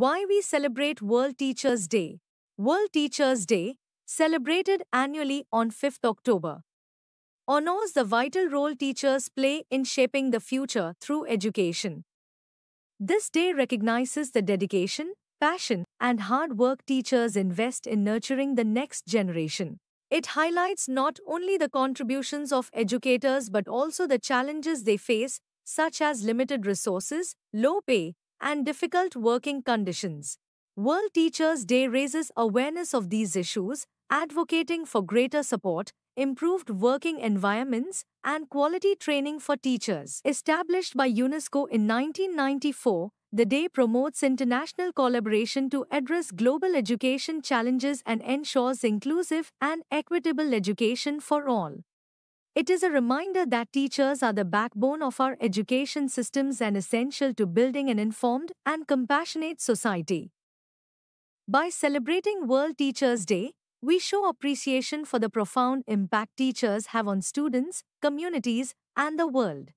Why we celebrate World Teachers Day. World Teachers Day, celebrated annually on 5th October, honors the vital role teachers play in shaping the future through education. This day recognizes the dedication, passion, and hard work teachers invest in nurturing the next generation. It highlights not only the contributions of educators but also the challenges they face, such as limited resources, low pay, and difficult working conditions. World Teachers Day raises awareness of these issues, advocating for greater support, improved working environments, and quality training for teachers. Established by UNESCO in 1994, the day promotes international collaboration to address global education challenges and ensures inclusive and equitable education for all. It is a reminder that teachers are the backbone of our education systems and essential to building an informed and compassionate society. By celebrating World Teachers Day, we show appreciation for the profound impact teachers have on students, communities, and the world.